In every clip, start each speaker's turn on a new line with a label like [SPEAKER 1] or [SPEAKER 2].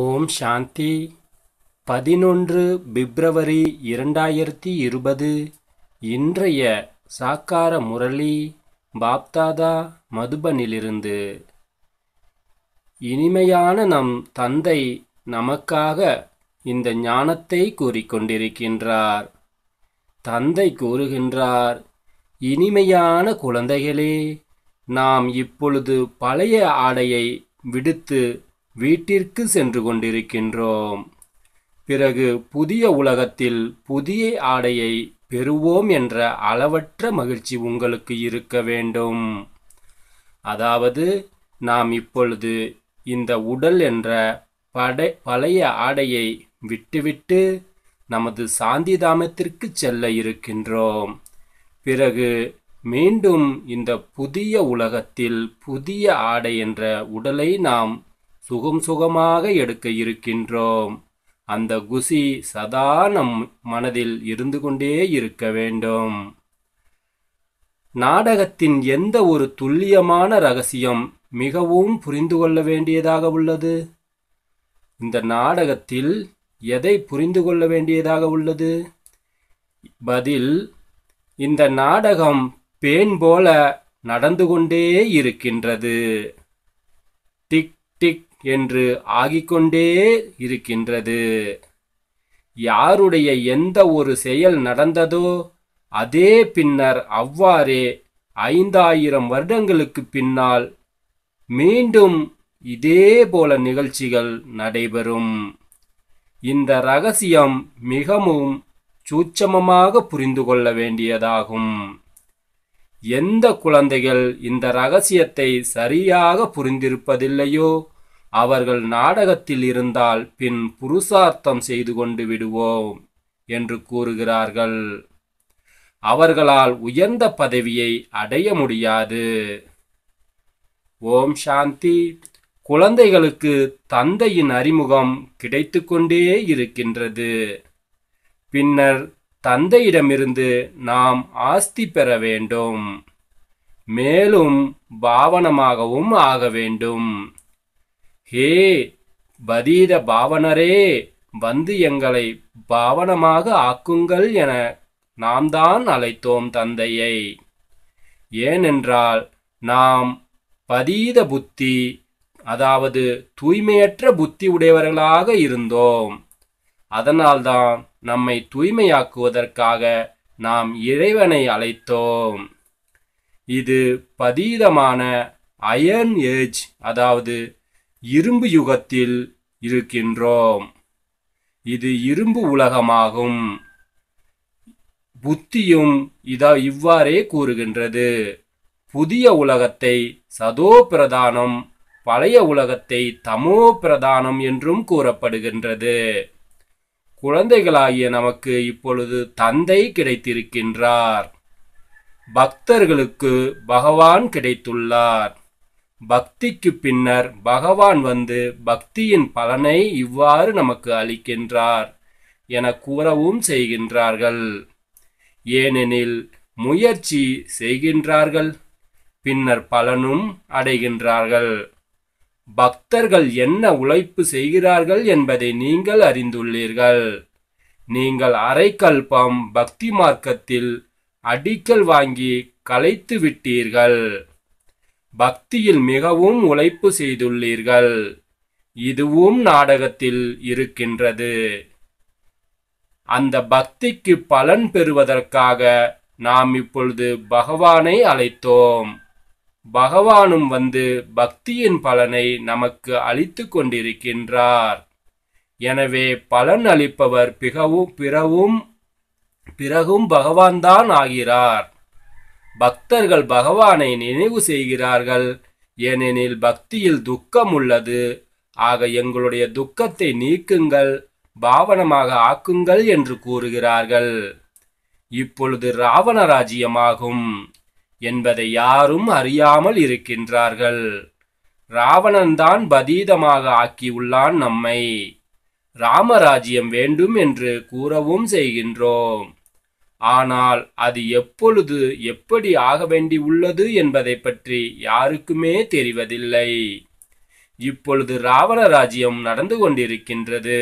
[SPEAKER 1] ஓம் சாந்தி பதினொன்று பிப்ரவரி இரண்டாயிரத்தி இருபது இன்றைய சாக்கார முரளி பாப்தாதா மதுபனிலிருந்து இனிமையான நம் தந்தை நமக்காக இந்த ஞானத்தை கூறிக்கொண்டிருக்கின்றார் தந்தை கூறுகின்றார் இனிமையான குழந்தைகளே நாம் இப்பொழுது பழைய ஆடையை விடுத்து வீட்டிற்கு சென்று கொண்டிருக்கின்றோம் பிறகு புதிய உலகத்தில் புதிய ஆடையை பெறுவோம் என்ற அளவற்ற மகிழ்ச்சி உங்களுக்கு இருக்க வேண்டும் அதாவது நாம் இப்பொழுது இந்த உடல் என்ற படை பழைய ஆடையை விட்டுவிட்டு நமது சாந்திதாமத்திற்கு செல்ல இருக்கின்றோம் பிறகு மீண்டும் இந்த புதிய உலகத்தில் புதிய ஆடை என்ற உடலை நாம் சுகம் சுகமாக எடுக்க இருக்கின்றோம் அந்த குசி சதா நம் மனதில் இருந்து கொண்டே இருக்க வேண்டும் நாடகத்தின் எந்த ஒரு துல்லியமான ரகசியம் மிகவும் புரிந்து கொள்ள வேண்டியதாக உள்ளது இந்த நாடகத்தில் எதை புரிந்து கொள்ள வேண்டியதாக உள்ளது பதில் இந்த நாடகம் பேன் போல நடந்து கொண்டே இருக்கின்றது டிக் என்று ஆகிக்கொண்டே இருக்கின்றது யாருடைய எந்த ஒரு செயல் நடந்ததோ அதே பின்னர் அவ்வாறே ஐந்தாயிரம் வருடங்களுக்கு பின்னால் மீண்டும் இதே போல நிகழ்ச்சிகள் நடைபெறும் இந்த ரகசியம் மிகவும் சூட்சமமாக புரிந்து கொள்ள வேண்டியதாகும் எந்த குழந்தைகள் இந்த ரகசியத்தை சரியாக புரிந்திருப்பதில்லையோ அவர்கள் நாடகத்தில் இருந்தால் பின் புருஷார்த்தம் செய்து கொண்டு விடுவோம் என்று கூறுகிறார்கள் அவர்களால் உயர்ந்த பதவியை அடைய முடியாது ஓம் சாந்தி குழந்தைகளுக்கு தந்தையின் அறிமுகம் கிடைத்து கொண்டே இருக்கின்றது பின்னர் தந்தையிடமிருந்து நாம் ஆஸ்தி பெற வேண்டும் மேலும் பாவனமாகவும் ஆக வேண்டும் ஹே பதீத பாவனரே வந்து எங்களை பாவனமாக ஆக்குங்கள் என நாம் தான் அழைத்தோம் தந்தையை ஏனென்றால் நாம் பதீத புத்தி அதாவது தூய்மையற்ற புத்தி உடையவர்களாக இருந்தோம் அதனால்தான் நம்மை தூய்மையாக்குவதற்காக நாம் இறைவனை அழைத்தோம் இது பதீதமான அயன் ஏஜ் அதாவது இரும்பு யுகத்தில் இருக்கின்றோம் இது இரும்பு உலகமாகும் புத்தியும் இதா இவ்வாறே கூறுகின்றது புதிய உலகத்தை சதோ பிரதானம் பழைய உலகத்தை தமோ பிரதானம் என்றும் கூறப்படுகின்றது குழந்தைகளாகிய நமக்கு இப்பொழுது தந்தை கிடைத்திருக்கின்றார் பக்தர்களுக்கு பகவான் கிடைத்துள்ளார் பக்திக்கு பின்னர் பகவான் வந்து பக்தியின் பலனை இவ்வாறு நமக்கு அளிக்கின்றார் என கூறவும் செய்கின்றார்கள் ஏனெனில் முயற்சி செய்கின்றார்கள் பின்னர் பலனும் அடைகின்றார்கள் பக்தர்கள் என்ன உழைப்பு செய்கிறார்கள் என்பதை நீங்கள் அறிந்துள்ளீர்கள் நீங்கள் அரைக்கல்பம் பக்தி மார்க்கத்தில் அடிக்கல் வாங்கி கலைத்து விட்டீர்கள் பக்தியில் மிகவும் உழைப்பு செய்துள்ளீர்கள் இதுவும் நாடகத்தில் இருக்கின்றது அந்த பக்திக்கு பலன் பெறுவதற்காக நாம் இப்பொழுது பகவானை அழைத்தோம் பகவானும் வந்து பக்தியின் பலனை நமக்கு அளித்து கொண்டிருக்கின்றார் எனவே பலன் அளிப்பவர் மிகவும் பிறவும் பிறகும் பகவான்தான் ஆகிறார் பக்தர்கள் பகவானை நினைவு செய்கிறார்கள் ஏனெனில் பக்தியில் துக்கம் உள்ளது ஆக எங்களுடைய துக்கத்தை நீக்குங்கள் பாவனமாக ஆக்குங்கள் என்று கூறுகிறார்கள் இப்பொழுது ராவண ராஜ்யமாகும் என்பதை யாரும் அறியாமல் இருக்கின்றார்கள் இராவணன்தான் பதீதமாக ஆக்கியுள்ளான் நம்மை ராமராஜ்யம் வேண்டும் என்று கூறவும் செய்கின்றோம் ஆனால் அது எப்பொழுது எப்படி ஆக வேண்டி உள்ளது என்பதை பற்றி யாருக்குமே தெரிவதில்லை இப்பொழுது ராவண ராஜ்யம் நடந்து கொண்டிருக்கின்றது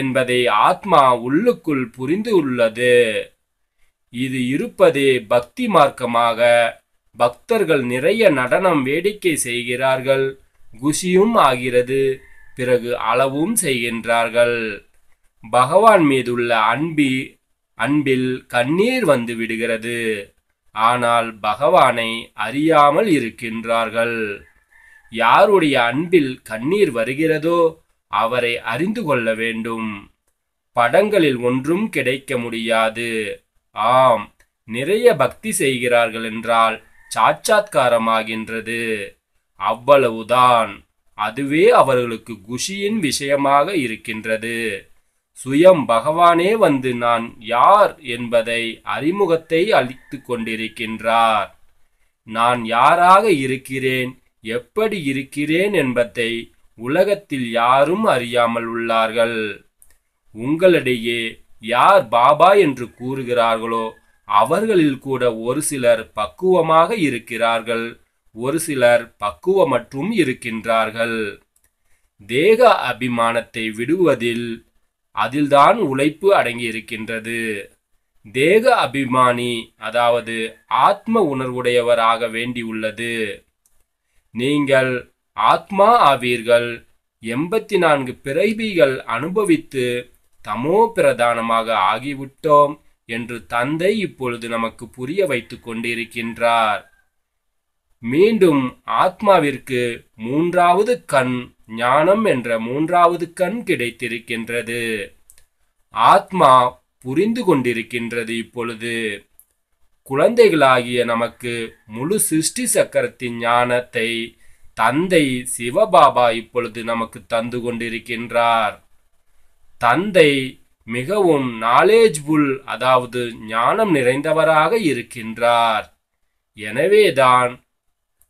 [SPEAKER 1] என்பதை ஆத்மா உள்ளுக்குள் புரிந்து உள்ளது இது இருப்பதே பக்தி மார்க்கமாக பக்தர்கள் நிறைய நடனம் வேடிக்கை செய்கிறார்கள் குஷியும் ஆகிறது பிறகு அளவும் செய்கின்றார்கள் பகவான் மீதுள்ள அன்பி அன்பில் கண்ணீர் வந்து விடுகிறது ஆனால் பகவானை அறியாமல் இருக்கின்றார்கள் யாருடைய அன்பில் கண்ணீர் வருகிறதோ அவரை அறிந்து கொள்ள வேண்டும் படங்களில் ஒன்றும் கிடைக்க முடியாது ஆம் நிறைய பக்தி செய்கிறார்கள் என்றால் சாட்சாத்காரமாகின்றது அவ்வளவுதான் அதுவே அவர்களுக்கு குஷியின் விஷயமாக இருக்கின்றது சுயம் பகவானே வந்து நான் யார் என்பதை அறிமுகத்தை அளித்து கொண்டிருக்கின்றார் நான் யாராக இருக்கிறேன் எப்படி இருக்கிறேன் என்பதை உலகத்தில் யாரும் அறியாமல் உள்ளார்கள் உங்களிடையே யார் பாபா என்று கூறுகிறார்களோ அவர்களில் கூட ஒரு சிலர் பக்குவமாக இருக்கிறார்கள் ஒரு சிலர் பக்குவமற்றும் இருக்கின்றார்கள் தேக அபிமானத்தை விடுவதில் அதில்தான் உழைப்பு அடங்கியிருக்கின்றது தேக அபிமானி அதாவது ஆத்ம உணர்வுடையவராக வேண்டியுள்ளது நீங்கள் ஆத்மா ஆவீர்கள் எண்பத்தி நான்கு பிறவிகள் அனுபவித்து தமோ பிரதானமாக ஆகிவிட்டோம் என்று தந்தை இப்பொழுது நமக்கு புரிய வைத்து கொண்டிருக்கின்றார் மீண்டும் ஆத்மாவிற்கு மூன்றாவது கண் ஞானம் என்ற மூன்றாவது கண் கிடைத்திருக்கின்றது ஆத்மா புரிந்து கொண்டிருக்கின்றது இப்பொழுது குழந்தைகளாகிய நமக்கு முழு சிருஷ்டி சக்கரத்தின் ஞானத்தை தந்தை சிவபாபா இப்பொழுது நமக்கு தந்து கொண்டிருக்கின்றார் தந்தை மிகவும் நாலேஜ்புல் அதாவது ஞானம் நிறைந்தவராக இருக்கின்றார் எனவேதான்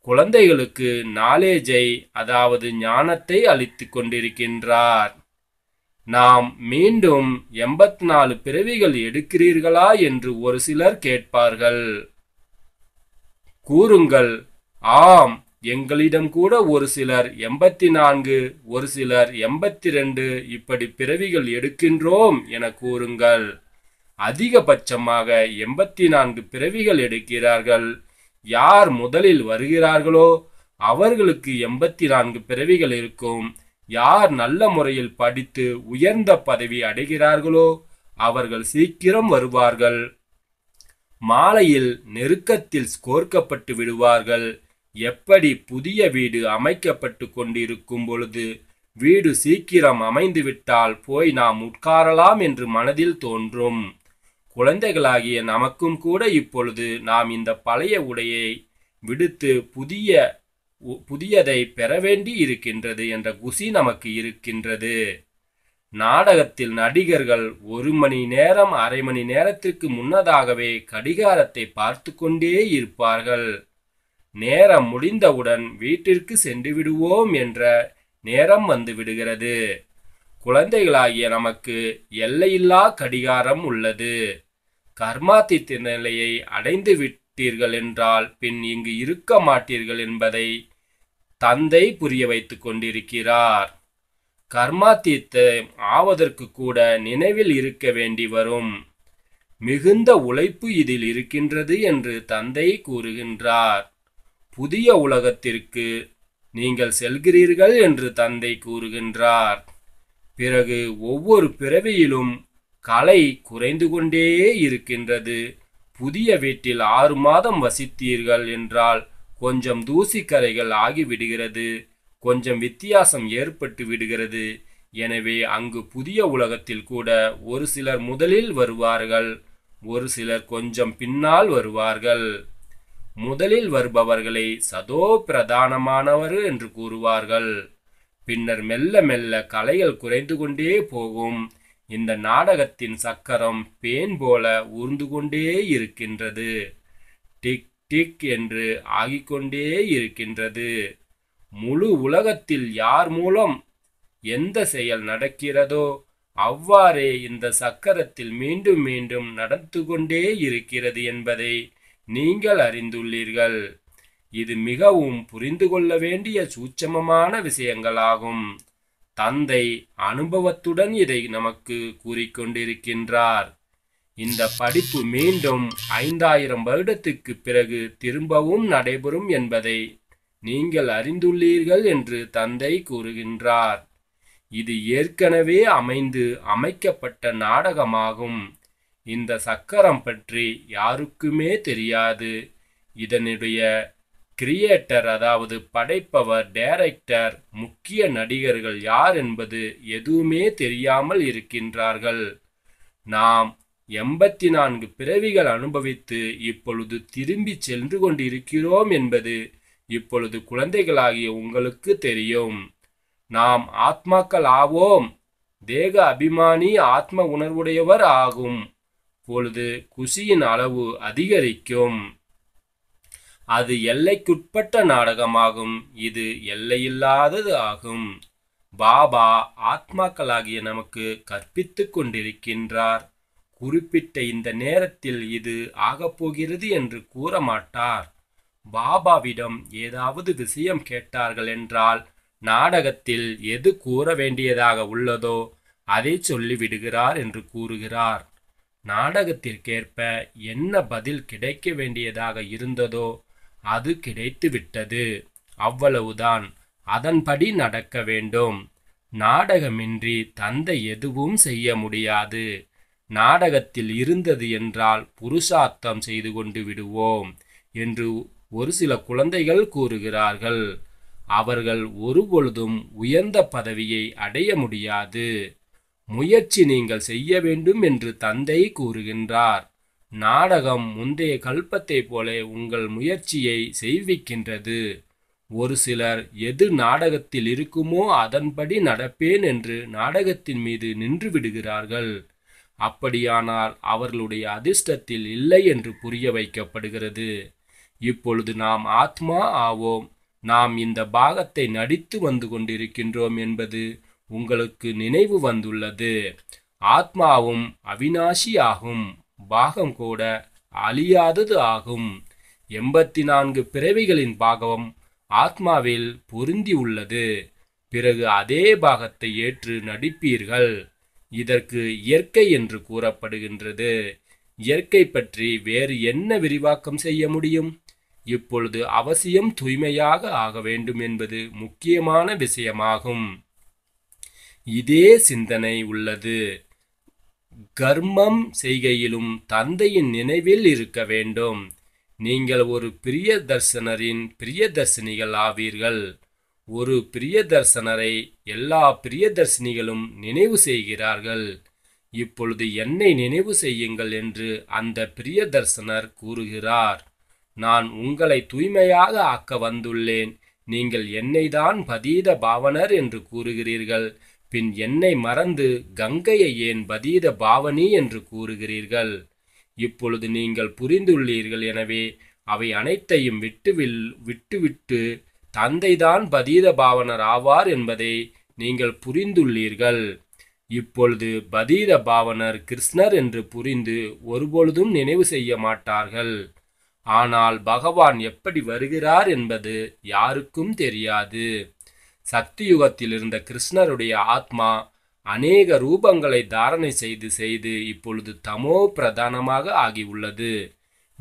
[SPEAKER 1] குழந்தைகளுக்கு நாலேஜை அதாவது ஞானத்தை அளித்து கொண்டிருக்கின்றார் நாம் மீண்டும் எண்பத்தி நாலு பிறவிகள் எடுக்கிறீர்களா என்று ஒரு சிலர் கேட்பார்கள் கூறுங்கள் ஆம் எங்களிடம் கூட ஒரு சிலர் எண்பத்தி நான்கு ஒரு சிலர் எண்பத்தி ரெண்டு இப்படி பிறவிகள் எடுக்கின்றோம் என கூறுங்கள் அதிகபட்சமாக எண்பத்தி நான்கு பிறவிகள் எடுக்கிறார்கள் யார் முதலில் வருகிறார்களோ அவர்களுக்கு எண்பத்தி நான்கு பிறவிகள் இருக்கும் யார் நல்ல முறையில் படித்து உயர்ந்த பதவி அடைகிறார்களோ அவர்கள் சீக்கிரம் வருவார்கள் மாலையில் நெருக்கத்தில் கோர்க்கப்பட்டு விடுவார்கள் எப்படி புதிய வீடு அமைக்கப்பட்டு கொண்டிருக்கும் பொழுது வீடு சீக்கிரம் அமைந்துவிட்டால் போய் நாம் உட்காரலாம் என்று மனதில் தோன்றும் குழந்தைகளாகிய நமக்கும் கூட இப்பொழுது நாம் இந்த பழைய உடையை விடுத்து புதிய புதியதை பெற வேண்டி இருக்கின்றது என்ற குசி நமக்கு இருக்கின்றது நாடகத்தில் நடிகர்கள் ஒரு மணி நேரம் அரை மணி நேரத்திற்கு முன்னதாகவே கடிகாரத்தை பார்த்து கொண்டே இருப்பார்கள் நேரம் முடிந்தவுடன் வீட்டிற்கு சென்று விடுவோம் என்ற நேரம் வந்து விடுகிறது குழந்தைகளாகிய நமக்கு எல்லையில்லா கடிகாரம் உள்ளது கர்மாதித்த நிலையை அடைந்து விட்டீர்கள் என்றால் பின் இங்கு இருக்க மாட்டீர்கள் என்பதை தந்தை புரிய வைத்து கொண்டிருக்கிறார் கர்மாதித்தம் ஆவதற்கு கூட நினைவில் இருக்க வேண்டி வரும் மிகுந்த உழைப்பு இதில் இருக்கின்றது என்று தந்தை கூறுகின்றார் புதிய உலகத்திற்கு நீங்கள் செல்கிறீர்கள் என்று தந்தை கூறுகின்றார் பிறகு ஒவ்வொரு பிறவியிலும் கலை குறைந்து கொண்டே இருக்கின்றது புதிய வீட்டில் ஆறு மாதம் வசித்தீர்கள் என்றால் கொஞ்சம் தூசி கரைகள் ஆகிவிடுகிறது கொஞ்சம் வித்தியாசம் ஏற்பட்டு விடுகிறது எனவே அங்கு புதிய உலகத்தில் கூட ஒரு சிலர் முதலில் வருவார்கள் ஒரு சிலர் கொஞ்சம் பின்னால் வருவார்கள் முதலில் வருபவர்களை சதோ பிரதானமானவர் என்று கூறுவார்கள் பின்னர் மெல்ல மெல்ல கலைகள் குறைந்து கொண்டே போகும் இந்த நாடகத்தின் சக்கரம் பேன் போல ஊர்ந்து கொண்டே இருக்கின்றது டிக் டிக் என்று ஆகிக்கொண்டே இருக்கின்றது முழு உலகத்தில் யார் மூலம் எந்த செயல் நடக்கிறதோ அவ்வாறே இந்த சக்கரத்தில் மீண்டும் மீண்டும் நடந்து கொண்டே இருக்கிறது என்பதை நீங்கள் அறிந்துள்ளீர்கள் இது மிகவும் புரிந்து கொள்ள வேண்டிய சூட்சமமான விஷயங்களாகும் தந்தை அனுபவத்துடன் இதை நமக்கு கூறிக்கொண்டிருக்கின்றார் இந்த படிப்பு மீண்டும் ஐந்தாயிரம் வருடத்துக்கு பிறகு திரும்பவும் நடைபெறும் என்பதை நீங்கள் அறிந்துள்ளீர்கள் என்று தந்தை கூறுகின்றார் இது ஏற்கனவே அமைந்து அமைக்கப்பட்ட நாடகமாகும் இந்த சக்கரம் பற்றி யாருக்குமே தெரியாது இதனுடைய கிரியேட்டர் அதாவது படைப்பவர் டைரக்டர் முக்கிய நடிகர்கள் யார் என்பது எதுவுமே தெரியாமல் இருக்கின்றார்கள் நாம் எண்பத்தி நான்கு பிறவிகள் அனுபவித்து இப்பொழுது திரும்பி சென்று கொண்டிருக்கிறோம் என்பது இப்பொழுது குழந்தைகளாகிய உங்களுக்கு தெரியும் நாம் ஆத்மாக்கள் ஆவோம் தேக அபிமானி ஆத்ம உணர்வுடையவர் ஆகும் பொழுது குசியின் அளவு அதிகரிக்கும் அது எல்லைக்குட்பட்ட நாடகமாகும் இது எல்லையில்லாதது ஆகும் பாபா ஆத்மாக்களாகிய நமக்கு கற்பித்து கொண்டிருக்கின்றார் குறிப்பிட்ட இந்த நேரத்தில் இது ஆகப்போகிறது என்று கூற மாட்டார் பாபாவிடம் ஏதாவது விஷயம் கேட்டார்கள் என்றால் நாடகத்தில் எது கூற வேண்டியதாக உள்ளதோ அதை சொல்லிவிடுகிறார் என்று கூறுகிறார் நாடகத்திற்கேற்ப என்ன பதில் கிடைக்க வேண்டியதாக இருந்ததோ அது கிடைத்துவிட்டது அவ்வளவுதான் அதன்படி நடக்க வேண்டும் நாடகமின்றி தந்தை எதுவும் செய்ய முடியாது நாடகத்தில் இருந்தது என்றால் புருஷார்த்தம் செய்து கொண்டு விடுவோம் என்று ஒரு சில குழந்தைகள் கூறுகிறார்கள் அவர்கள் ஒருபொழுதும் உயர்ந்த பதவியை அடைய முடியாது முயற்சி நீங்கள் செய்ய வேண்டும் என்று தந்தை கூறுகின்றார் நாடகம் முந்தைய கல்பத்தைப் போல உங்கள் முயற்சியை செய்விக்கின்றது ஒரு சிலர் எது நாடகத்தில் இருக்குமோ அதன்படி நடப்பேன் என்று நாடகத்தின் மீது நின்று விடுகிறார்கள் அப்படியானால் அவர்களுடைய அதிர்ஷ்டத்தில் இல்லை என்று புரிய வைக்கப்படுகிறது இப்பொழுது நாம் ஆத்மா ஆவோம் நாம் இந்த பாகத்தை நடித்து வந்து கொண்டிருக்கின்றோம் என்பது உங்களுக்கு நினைவு வந்துள்ளது ஆத்மாவும் அவினாஷி ஆகும் பாகம் கூட அழியாதது ஆகும் எண்பத்தி நான்கு பிறவிகளின் பாகவம் ஆத்மாவில் பொருந்தி உள்ளது பிறகு அதே பாகத்தை ஏற்று நடிப்பீர்கள் இதற்கு இயற்கை என்று கூறப்படுகின்றது இயற்கை பற்றி வேறு என்ன விரிவாக்கம் செய்ய முடியும் இப்பொழுது அவசியம் தூய்மையாக ஆக வேண்டும் என்பது முக்கியமான விஷயமாகும் இதே சிந்தனை உள்ளது கர்மம் செய்கையிலும் தந்தையின் நினைவில் இருக்க வேண்டும் நீங்கள் ஒரு பிரிய பிரியதர்சினிகள் ஆவீர்கள் ஒரு பிரியதர்சனரை எல்லா பிரியதர்சினிகளும் நினைவு செய்கிறார்கள் இப்பொழுது என்னை நினைவு செய்யுங்கள் என்று அந்த தர்சனர் கூறுகிறார் நான் உங்களை தூய்மையாக ஆக்க வந்துள்ளேன் நீங்கள் என்னைதான் பதீத பாவனர் என்று கூறுகிறீர்கள் பின் என்னை மறந்து கங்கையை ஏன் பதீத பாவனி என்று கூறுகிறீர்கள் இப்பொழுது நீங்கள் புரிந்துள்ளீர்கள் எனவே அவை அனைத்தையும் விட்டுவில் விட்டுவிட்டு தந்தைதான் பதீத பாவனர் ஆவார் என்பதை நீங்கள் புரிந்துள்ளீர்கள் இப்பொழுது பதீத பாவனர் கிருஷ்ணர் என்று புரிந்து ஒருபொழுதும் நினைவு செய்ய மாட்டார்கள் ஆனால் பகவான் எப்படி வருகிறார் என்பது யாருக்கும் தெரியாது சக்தி யுகத்தில் இருந்த கிருஷ்ணருடைய ஆத்மா அநேக ரூபங்களை தாரணை செய்து செய்து இப்பொழுது தமோ பிரதானமாக ஆகியுள்ளது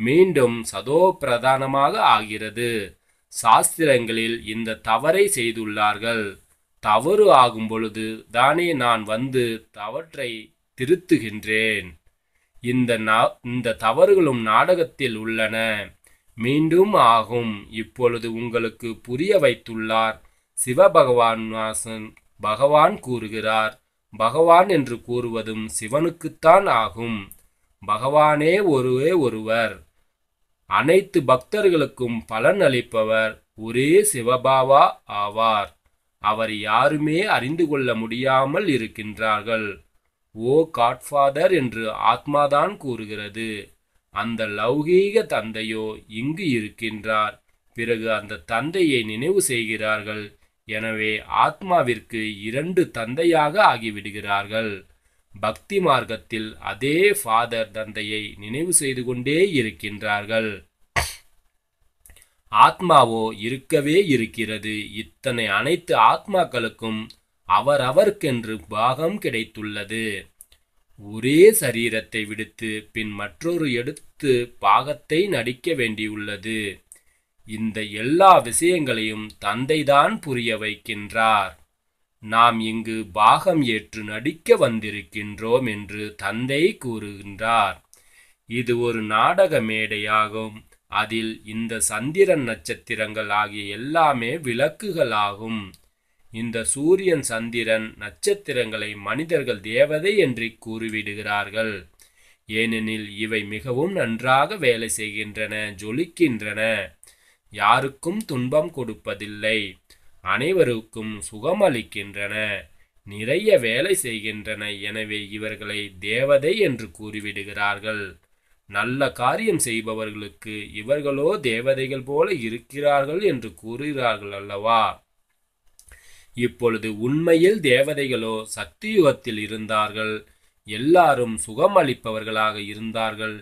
[SPEAKER 1] மீண்டும் சதோ பிரதானமாக ஆகிறது சாஸ்திரங்களில் இந்த தவறை செய்துள்ளார்கள் தவறு ஆகும் பொழுது தானே நான் வந்து தவற்றை திருத்துகின்றேன் இந்த இந்த தவறுகளும் நாடகத்தில் உள்ளன மீண்டும் ஆகும் இப்பொழுது உங்களுக்கு புரிய வைத்துள்ளார் சிவபகவான் பகவான் கூறுகிறார் பகவான் என்று கூறுவதும் சிவனுக்குத்தான் ஆகும் பகவானே ஒருவே ஒருவர் அனைத்து பக்தர்களுக்கும் பலன் அளிப்பவர் ஒரே சிவபாவா ஆவார் அவர் யாருமே அறிந்து கொள்ள முடியாமல் இருக்கின்றார்கள் ஓ காட்ஃபாதர் என்று ஆத்மாதான் கூறுகிறது அந்த லௌகீக தந்தையோ இங்கு இருக்கின்றார் பிறகு அந்த தந்தையை நினைவு செய்கிறார்கள் எனவே ஆத்மாவிற்கு இரண்டு தந்தையாக ஆகிவிடுகிறார்கள் பக்தி மார்க்கத்தில் அதே ஃபாதர் தந்தையை நினைவு செய்து கொண்டே இருக்கின்றார்கள் ஆத்மாவோ இருக்கவே இருக்கிறது இத்தனை அனைத்து ஆத்மாக்களுக்கும் அவரவர்க்கென்று பாகம் கிடைத்துள்ளது ஒரே சரீரத்தை விடுத்து பின் மற்றொரு எடுத்து பாகத்தை நடிக்க வேண்டியுள்ளது இந்த எல்லா விஷயங்களையும் தந்தைதான் புரிய வைக்கின்றார் நாம் இங்கு பாகம் ஏற்று நடிக்க வந்திருக்கின்றோம் என்று தந்தை கூறுகின்றார் இது ஒரு நாடக மேடையாகும் அதில் இந்த சந்திரன் நட்சத்திரங்கள் ஆகிய எல்லாமே விளக்குகளாகும் இந்த சூரியன் சந்திரன் நட்சத்திரங்களை மனிதர்கள் தேவதை என்று கூறிவிடுகிறார்கள் ஏனெனில் இவை மிகவும் நன்றாக வேலை செய்கின்றன ஜொலிக்கின்றன யாருக்கும் துன்பம் கொடுப்பதில்லை அனைவருக்கும் சுகமளிக்கின்றன நிறைய வேலை செய்கின்றன எனவே இவர்களை தேவதை என்று கூறிவிடுகிறார்கள் நல்ல காரியம் செய்பவர்களுக்கு இவர்களோ தேவதைகள் போல இருக்கிறார்கள் என்று கூறுகிறார்கள் அல்லவா இப்பொழுது உண்மையில் தேவதைகளோ சக்தியுகத்தில் இருந்தார்கள் எல்லாரும் சுகமளிப்பவர்களாக இருந்தார்கள்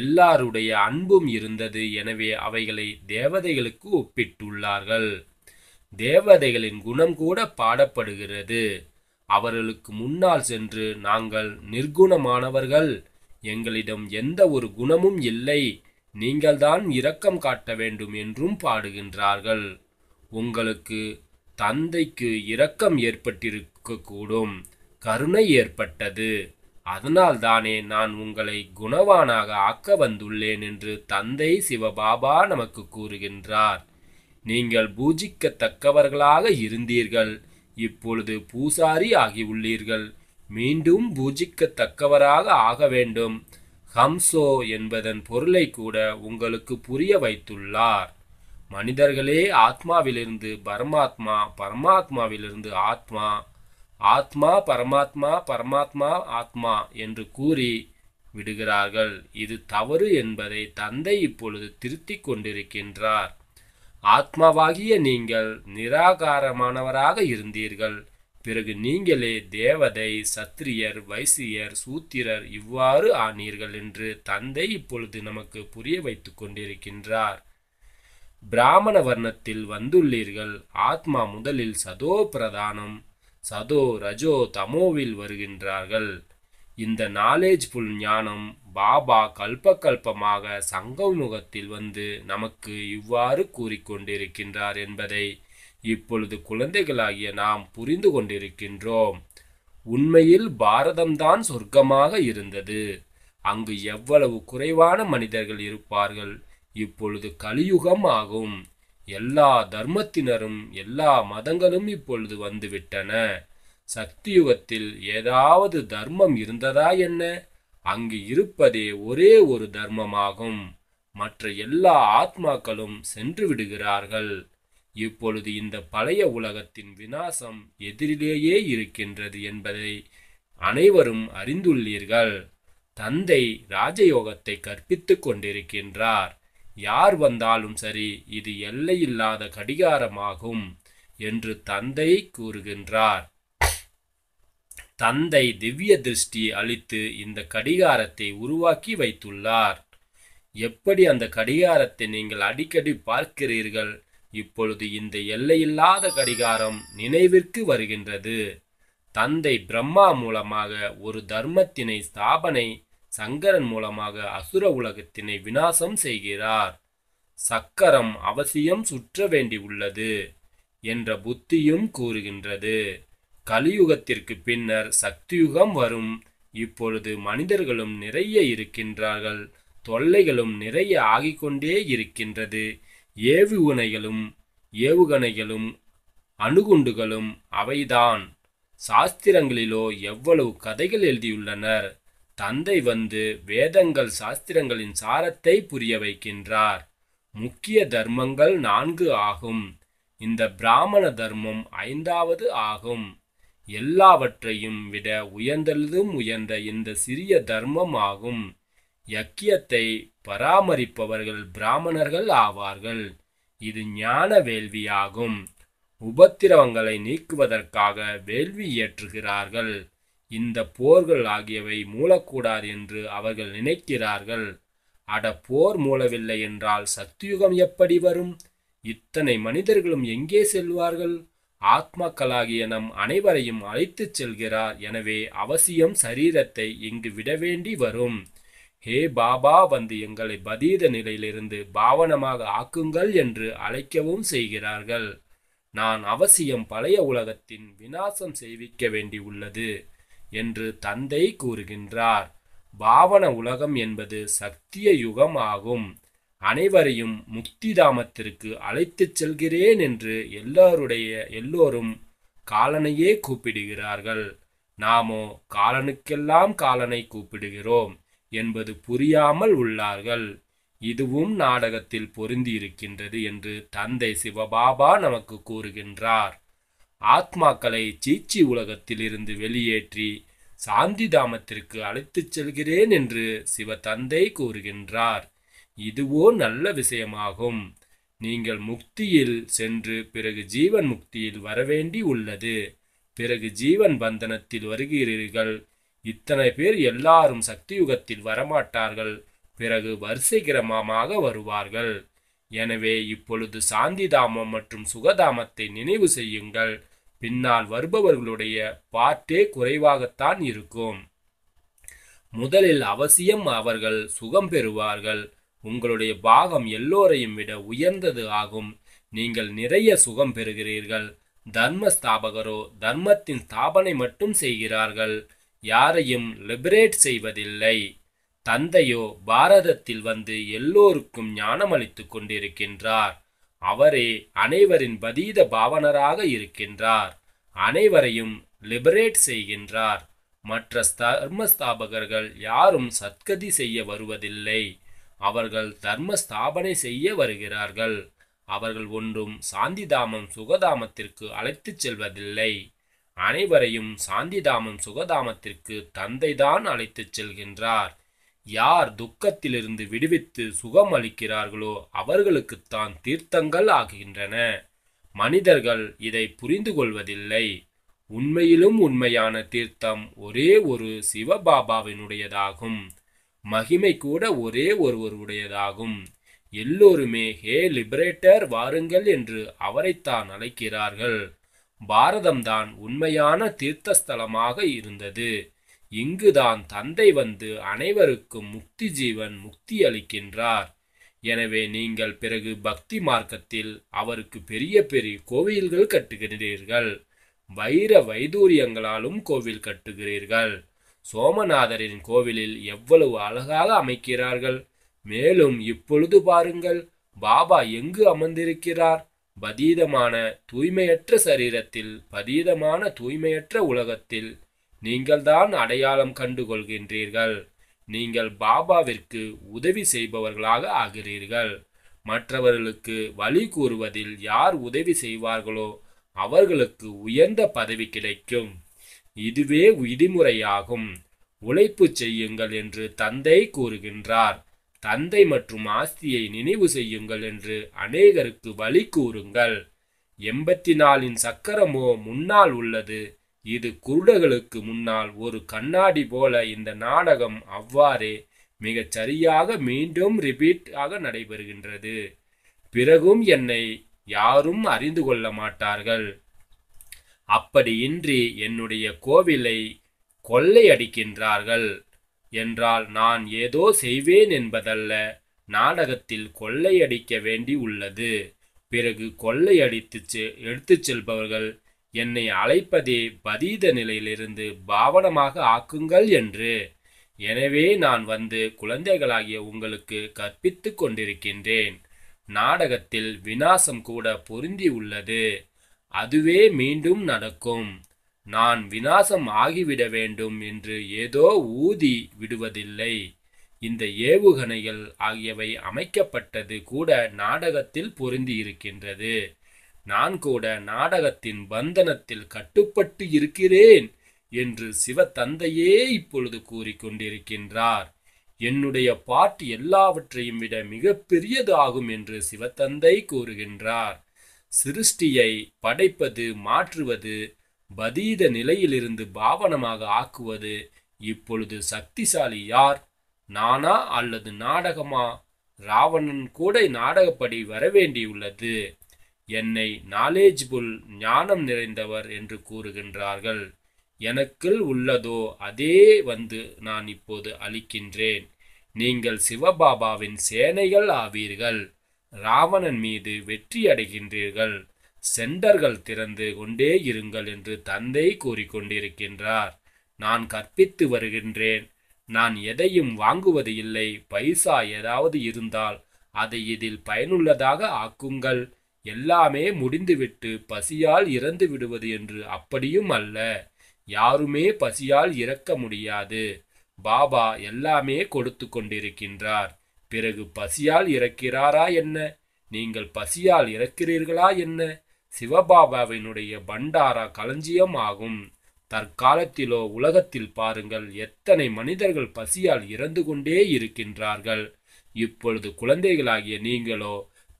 [SPEAKER 1] எல்லாருடைய அன்பும் இருந்தது எனவே அவைகளை தேவதைகளுக்கு ஒப்பிட்டுள்ளார்கள் தேவதைகளின் குணம் கூட பாடப்படுகிறது அவர்களுக்கு முன்னால் சென்று நாங்கள் நிர்குணமானவர்கள் எங்களிடம் எந்த ஒரு குணமும் இல்லை நீங்கள்தான் இரக்கம் காட்ட வேண்டும் என்றும் பாடுகின்றார்கள் உங்களுக்கு தந்தைக்கு இரக்கம் ஏற்பட்டிருக்கக்கூடும் கருணை ஏற்பட்டது அதனால்தானே நான் உங்களை குணவானாக ஆக்க வந்துள்ளேன் என்று தந்தை சிவபாபா நமக்கு கூறுகின்றார் நீங்கள் பூஜிக்கத்தக்கவர்களாக இருந்தீர்கள் இப்பொழுது பூசாரி ஆகியுள்ளீர்கள் மீண்டும் பூஜிக்கத்தக்கவராக ஆக வேண்டும் ஹம்சோ என்பதன் பொருளை கூட உங்களுக்கு புரிய வைத்துள்ளார் மனிதர்களே ஆத்மாவிலிருந்து பரமாத்மா பரமாத்மாவிலிருந்து ஆத்மா ஆத்மா பரமாத்மா பரமாத்மா ஆத்மா என்று கூறி விடுகிறார்கள் இது தவறு என்பதை தந்தை இப்பொழுது திருத்திக் கொண்டிருக்கின்றார் ஆத்மாவாகிய நீங்கள் நிராகாரமானவராக இருந்தீர்கள் பிறகு நீங்களே தேவதை சத்திரியர் வைசியர் சூத்திரர் இவ்வாறு ஆனீர்கள் என்று தந்தை இப்பொழுது நமக்கு புரிய வைத்து கொண்டிருக்கின்றார் பிராமண வர்ணத்தில் வந்துள்ளீர்கள் ஆத்மா முதலில் சதோ பிரதானம் சதோ ரஜோ தமோவில் வருகின்றார்கள் இந்த நாலேஜ் புல் ஞானம் பாபா கல்ப கல்பமாக சங்கமுகத்தில் வந்து நமக்கு இவ்வாறு கூறிக்கொண்டிருக்கின்றார் என்பதை இப்பொழுது குழந்தைகளாகிய நாம் புரிந்து கொண்டிருக்கின்றோம் உண்மையில் பாரதம்தான் சொர்க்கமாக இருந்தது அங்கு எவ்வளவு குறைவான மனிதர்கள் இருப்பார்கள் இப்பொழுது கலியுகம் ஆகும் எல்லா தர்மத்தினரும் எல்லா மதங்களும் இப்பொழுது வந்துவிட்டன சக்தியுகத்தில் ஏதாவது தர்மம் இருந்ததா என்ன அங்கு இருப்பதே ஒரே ஒரு தர்மமாகும் மற்ற எல்லா ஆத்மாக்களும் சென்று விடுகிறார்கள் இப்பொழுது இந்த பழைய உலகத்தின் வினாசம் எதிரிலேயே இருக்கின்றது என்பதை அனைவரும் அறிந்துள்ளீர்கள் தந்தை ராஜயோகத்தை கற்பித்துக் கொண்டிருக்கின்றார் யார் வந்தாலும் சரி இது எல்லையில்லாத கடிகாரமாகும் என்று தந்தை கூறுகின்றார் தந்தை திவ்ய திருஷ்டி அளித்து இந்த கடிகாரத்தை உருவாக்கி வைத்துள்ளார் எப்படி அந்த கடிகாரத்தை நீங்கள் அடிக்கடி பார்க்கிறீர்கள் இப்பொழுது இந்த எல்லையில்லாத கடிகாரம் நினைவிற்கு வருகின்றது தந்தை பிரம்மா மூலமாக ஒரு தர்மத்தினை ஸ்தாபனை சங்கரன் மூலமாக அசுர உலகத்தினை வினாசம் செய்கிறார் சக்கரம் அவசியம் சுற்ற வேண்டி உள்ளது என்ற புத்தியும் கூறுகின்றது கலியுகத்திற்கு பின்னர் சக்தியுகம் வரும் இப்பொழுது மனிதர்களும் நிறைய இருக்கின்றார்கள் தொல்லைகளும் நிறைய ஆகிக்கொண்டே இருக்கின்றது ஏவுகணைகளும் ஏவுகணைகளும் அணுகுண்டுகளும் அவைதான் சாஸ்திரங்களிலோ எவ்வளவு கதைகள் எழுதியுள்ளனர் தந்தை வந்து வேதங்கள் சாஸ்திரங்களின் சாரத்தை புரிய வைக்கின்றார் முக்கிய தர்மங்கள் நான்கு ஆகும் இந்த பிராமண தர்மம் ஐந்தாவது ஆகும் எல்லாவற்றையும் விட உயர்ந்ததும் உயர்ந்த இந்த சிறிய தர்மம் ஆகும் யக்கியத்தை பராமரிப்பவர்கள் பிராமணர்கள் ஆவார்கள் இது ஞான வேள்வியாகும் உபத்திரவங்களை நீக்குவதற்காக வேள்வி ஏற்றுகிறார்கள் இந்த போர்கள் ஆகியவை மூலக்கூடாது என்று அவர்கள் நினைக்கிறார்கள் அட போர் மூலவில்லை என்றால் சத்தியுகம் எப்படி வரும் இத்தனை மனிதர்களும் எங்கே செல்வார்கள் ஆத்மாக்களாகிய நம் அனைவரையும் அழைத்துச் செல்கிறார் எனவே அவசியம் சரீரத்தை இங்கு விட வேண்டி வரும் ஹே பாபா வந்து எங்களை பதீத நிலையிலிருந்து பாவனமாக ஆக்குங்கள் என்று அழைக்கவும் செய்கிறார்கள் நான் அவசியம் பழைய உலகத்தின் விநாசம் செய்விக்க வேண்டி உள்ளது என்று தந்தை கூறுகின்றார் பாவன உலகம் என்பது சக்திய யுகம் ஆகும் அனைவரையும் முக்திதாமத்திற்கு அழைத்துச் செல்கிறேன் என்று எல்லாருடைய எல்லோரும் காலனையே கூப்பிடுகிறார்கள் நாமோ காலனுக்கெல்லாம் காலனை கூப்பிடுகிறோம் என்பது புரியாமல் உள்ளார்கள் இதுவும் நாடகத்தில் பொருந்தியிருக்கின்றது என்று தந்தை சிவபாபா நமக்கு கூறுகின்றார் ஆத்மாக்களை சீச்சி உலகத்தில் இருந்து வெளியேற்றி சாந்தி தாமத்திற்கு அழைத்துச் செல்கிறேன் என்று சிவ தந்தை கூறுகின்றார் இதுவோ நல்ல விஷயமாகும் நீங்கள் முக்தியில் சென்று பிறகு ஜீவன் முக்தியில் வரவேண்டி உள்ளது பிறகு ஜீவன் பந்தனத்தில் வருகிறீர்கள் இத்தனை பேர் எல்லாரும் சக்தியுகத்தில் வரமாட்டார்கள் பிறகு வரிசை கிரமமாக வருவார்கள் எனவே இப்பொழுது சாந்திதாமம் மற்றும் சுகதாமத்தை நினைவு செய்யுங்கள் பின்னால் வருபவர்களுடைய பாட்டே குறைவாகத்தான் இருக்கும் முதலில் அவசியம் அவர்கள் சுகம் பெறுவார்கள் உங்களுடைய பாகம் எல்லோரையும் விட உயர்ந்தது ஆகும் நீங்கள் நிறைய சுகம் பெறுகிறீர்கள் தர்ம ஸ்தாபகரோ தர்மத்தின் ஸ்தாபனை மட்டும் செய்கிறார்கள் யாரையும் லிபரேட் செய்வதில்லை தந்தையோ பாரதத்தில் வந்து எல்லோருக்கும் ஞானமளித்துக் கொண்டிருக்கின்றார் அவரே அனைவரின் பதீத பாவனராக இருக்கின்றார் அனைவரையும் லிபரேட் செய்கின்றார் மற்ற தர்மஸ்தாபகர்கள் யாரும் சத்கதி செய்ய வருவதில்லை அவர்கள் தர்ம ஸ்தாபனை செய்ய வருகிறார்கள் அவர்கள் ஒன்றும் சாந்திதாமம் சுகதாமத்திற்கு அழைத்துச் செல்வதில்லை அனைவரையும் சாந்திதாமம் சுகதாமத்திற்கு தந்தைதான் அழைத்துச் செல்கின்றார் யார் துக்கத்திலிருந்து விடுவித்து சுகம் அளிக்கிறார்களோ அவர்களுக்குத்தான் தீர்த்தங்கள் ஆகின்றன மனிதர்கள் இதை புரிந்து கொள்வதில்லை உண்மையிலும் உண்மையான தீர்த்தம் ஒரே ஒரு சிவபாபாவினுடையதாகும் மகிமை கூட ஒரே ஒருவருடையதாகும் எல்லோருமே ஹே லிபரேட்டர் வாருங்கள் என்று அவரைத்தான் அழைக்கிறார்கள் பாரதம்தான் உண்மையான தீர்த்தஸ்தலமாக இருந்தது இங்குதான் தந்தை வந்து அனைவருக்கும் முக்தி ஜீவன் முக்தி அளிக்கின்றார் எனவே நீங்கள் பிறகு பக்தி மார்க்கத்தில் அவருக்கு பெரிய பெரிய கோவில்கள் கட்டுகிறீர்கள் வைர வைதூரியங்களாலும் கோவில் கட்டுகிறீர்கள் சோமநாதரின் கோவிலில் எவ்வளவு அழகாக அமைக்கிறார்கள் மேலும் இப்பொழுது பாருங்கள் பாபா எங்கு அமர்ந்திருக்கிறார் பதீதமான தூய்மையற்ற சரீரத்தில் பதீதமான தூய்மையற்ற உலகத்தில் நீங்கள்தான் அடையாளம் கண்டு கொள்கின்றீர்கள் நீங்கள் பாபாவிற்கு உதவி செய்பவர்களாக ஆகிறீர்கள் மற்றவர்களுக்கு வழி கூறுவதில் யார் உதவி செய்வார்களோ அவர்களுக்கு உயர்ந்த பதவி கிடைக்கும் இதுவே விதிமுறையாகும் உழைப்பு செய்யுங்கள் என்று தந்தை கூறுகின்றார் தந்தை மற்றும் ஆஸ்தியை நினைவு செய்யுங்கள் என்று அநேகருக்கு வழி கூறுங்கள் எண்பத்தி நாலின் சக்கரமோ முன்னால் உள்ளது இது குருடர்களுக்கு முன்னால் ஒரு கண்ணாடி போல இந்த நாடகம் அவ்வாறே மிகச் சரியாக மீண்டும் ரிபீட் ஆக நடைபெறுகின்றது பிறகும் என்னை யாரும் அறிந்து கொள்ள மாட்டார்கள் அப்படியின்றி என்னுடைய கோவிலை கொள்ளையடிக்கின்றார்கள் என்றால் நான் ஏதோ செய்வேன் என்பதல்ல நாடகத்தில் கொள்ளையடிக்க வேண்டி உள்ளது பிறகு கொள்ளையடித்து எடுத்துச் செல்பவர்கள் என்னை அழைப்பதே பதீத நிலையிலிருந்து பாவனமாக ஆக்குங்கள் என்று எனவே நான் வந்து குழந்தைகளாகிய உங்களுக்கு கற்பித்து கொண்டிருக்கின்றேன் நாடகத்தில் விநாசம் கூட பொருந்தி உள்ளது அதுவே மீண்டும் நடக்கும் நான் விநாசம் ஆகிவிட வேண்டும் என்று ஏதோ ஊதி விடுவதில்லை இந்த ஏவுகணைகள் ஆகியவை அமைக்கப்பட்டது கூட நாடகத்தில் பொருந்தி இருக்கின்றது நான் கூட நாடகத்தின் பந்தனத்தில் கட்டுப்பட்டு இருக்கிறேன் என்று சிவ தந்தையே இப்பொழுது கூறிக்கொண்டிருக்கின்றார் என்னுடைய பாட்டு எல்லாவற்றையும் விட மிக ஆகும் என்று சிவத்தந்தை கூறுகின்றார் சிருஷ்டியை படைப்பது மாற்றுவது பதீத நிலையிலிருந்து பாவனமாக ஆக்குவது இப்பொழுது சக்திசாலி யார் நானா அல்லது நாடகமா ராவணன் கூட நாடகப்படி வரவேண்டியுள்ளது என்னை நாலேஜ்புல் ஞானம் நிறைந்தவர் என்று கூறுகின்றார்கள் எனக்குள் உள்ளதோ அதே வந்து நான் இப்போது அளிக்கின்றேன் நீங்கள் சிவபாபாவின் சேனைகள் ஆவீர்கள் ராவணன் மீது வெற்றி அடைகின்றீர்கள் சென்டர்கள் திறந்து கொண்டே இருங்கள் என்று தந்தை கூறிக்கொண்டிருக்கின்றார் நான் கற்பித்து வருகின்றேன் நான் எதையும் வாங்குவது இல்லை பைசா ஏதாவது இருந்தால் அதை இதில் பயனுள்ளதாக ஆக்குங்கள் எல்லாமே முடிந்துவிட்டு பசியால் இறந்து விடுவது என்று அப்படியும் அல்ல யாருமே பசியால் இறக்க முடியாது பாபா எல்லாமே கொடுத்து கொண்டிருக்கின்றார் பிறகு பசியால் இறக்கிறாரா என்ன நீங்கள் பசியால் இறக்கிறீர்களா என்ன சிவபாபாவினுடைய பண்டாரா களஞ்சியம் ஆகும் தற்காலத்திலோ உலகத்தில் பாருங்கள் எத்தனை மனிதர்கள் பசியால் இறந்து கொண்டே இருக்கின்றார்கள் இப்பொழுது குழந்தைகளாகிய நீங்களோ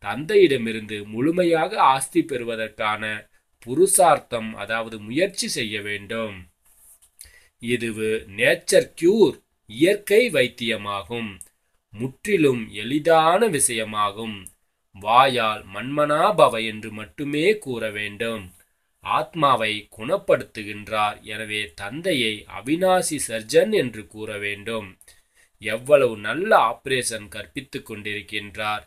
[SPEAKER 1] தந்தையிடமிருந்து முழுமையாக ஆஸ்தி பெறுவதற்கான புருஷார்த்தம் அதாவது முயற்சி செய்ய வேண்டும் இதுவு நேச்சர் கியூர் இயற்கை வைத்தியமாகும் முற்றிலும் எளிதான விஷயமாகும் வாயால் மண்மனாபவ என்று மட்டுமே கூற வேண்டும் ஆத்மாவை குணப்படுத்துகின்றார் எனவே தந்தையை அவினாசி சர்ஜன் என்று கூற வேண்டும் எவ்வளவு நல்ல ஆப்ரேஷன் கற்பித்துக் கொண்டிருக்கின்றார்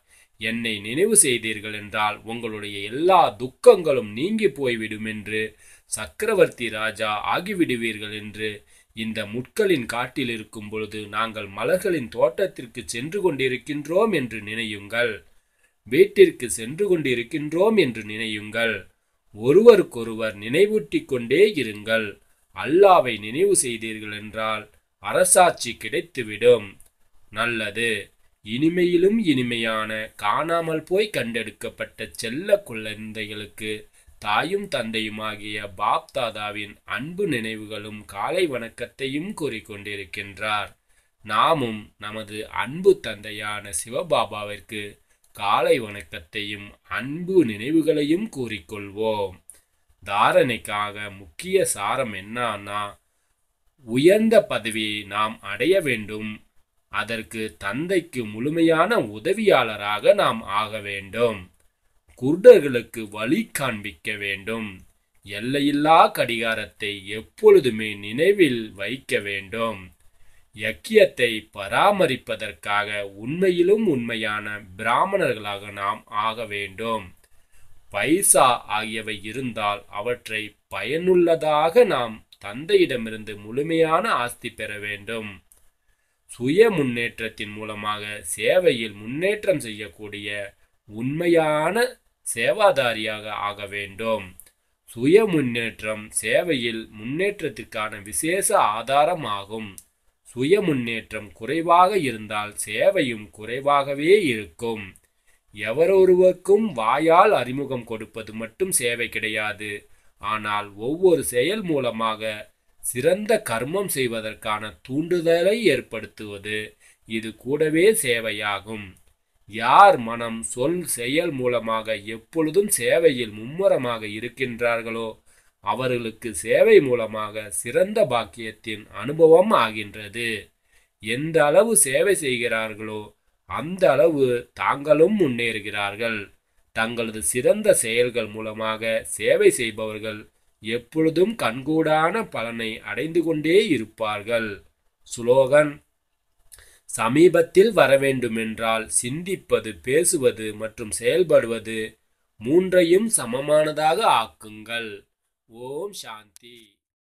[SPEAKER 1] என்னை நினைவு செய்தீர்கள் என்றால் உங்களுடைய எல்லா துக்கங்களும் நீங்கி போய்விடும் என்று சக்கரவர்த்தி ராஜா ஆகிவிடுவீர்கள் என்று இந்த முட்களின் காட்டில் இருக்கும் பொழுது நாங்கள் மலர்களின் தோட்டத்திற்கு சென்று கொண்டிருக்கின்றோம் என்று நினையுங்கள் வீட்டிற்கு சென்று கொண்டிருக்கின்றோம் என்று நினையுங்கள் ஒருவருக்கொருவர் நினைவூட்டி கொண்டே இருங்கள் அல்லாவை நினைவு செய்தீர்கள் என்றால் அரசாட்சி கிடைத்துவிடும் நல்லது இனிமையிலும் இனிமையான காணாமல் போய் கண்டெடுக்கப்பட்ட செல்ல குழந்தைகளுக்கு தாயும் தந்தையுமாகிய பாப் தாதாவின் அன்பு நினைவுகளும் காலை வணக்கத்தையும் கூறிக்கொண்டிருக்கின்றார் நாமும் நமது அன்பு தந்தையான சிவபாபாவிற்கு காலை வணக்கத்தையும் அன்பு நினைவுகளையும் கூறிக்கொள்வோம் தாரணைக்காக முக்கிய சாரம் என்னன்னா உயர்ந்த பதவியை நாம் அடைய வேண்டும் அதற்கு தந்தைக்கு முழுமையான உதவியாளராக நாம் ஆக வேண்டும் குருடர்களுக்கு வழி காண்பிக்க வேண்டும் எல்லையில்லா கடிகாரத்தை எப்பொழுதுமே நினைவில் வைக்க வேண்டும் யக்கியத்தை பராமரிப்பதற்காக உண்மையிலும் உண்மையான பிராமணர்களாக நாம் ஆக வேண்டும் பைசா ஆகியவை இருந்தால் அவற்றை பயனுள்ளதாக நாம் தந்தையிடமிருந்து முழுமையான ஆஸ்தி பெற வேண்டும் சுய முன்னேற்றத்தின் மூலமாக சேவையில் முன்னேற்றம் செய்யக்கூடிய உண்மையான சேவாதாரியாக ஆக வேண்டும் சுய முன்னேற்றம் சேவையில் முன்னேற்றத்திற்கான விசேஷ ஆதாரமாகும் சுய முன்னேற்றம் குறைவாக இருந்தால் சேவையும் குறைவாகவே இருக்கும் எவரொருவருக்கும் வாயால் அறிமுகம் கொடுப்பது மட்டும் சேவை கிடையாது ஆனால் ஒவ்வொரு செயல் மூலமாக சிறந்த கர்மம் செய்வதற்கான தூண்டுதலை ஏற்படுத்துவது இது கூடவே சேவையாகும் யார் மனம் சொல் செயல் மூலமாக எப்பொழுதும் சேவையில் மும்முரமாக இருக்கின்றார்களோ அவர்களுக்கு சேவை மூலமாக சிறந்த பாக்கியத்தின் அனுபவம் ஆகின்றது எந்த அளவு சேவை செய்கிறார்களோ அந்த அளவு தாங்களும் முன்னேறுகிறார்கள் தங்களது சிறந்த செயல்கள் மூலமாக சேவை செய்பவர்கள் எப்பொழுதும் கண்கூடான பலனை அடைந்து கொண்டே இருப்பார்கள் சுலோகன் சமீபத்தில் வரவேண்டுமென்றால் சிந்திப்பது பேசுவது மற்றும் செயல்படுவது மூன்றையும் சமமானதாக ஆக்குங்கள் ஓம் சாந்தி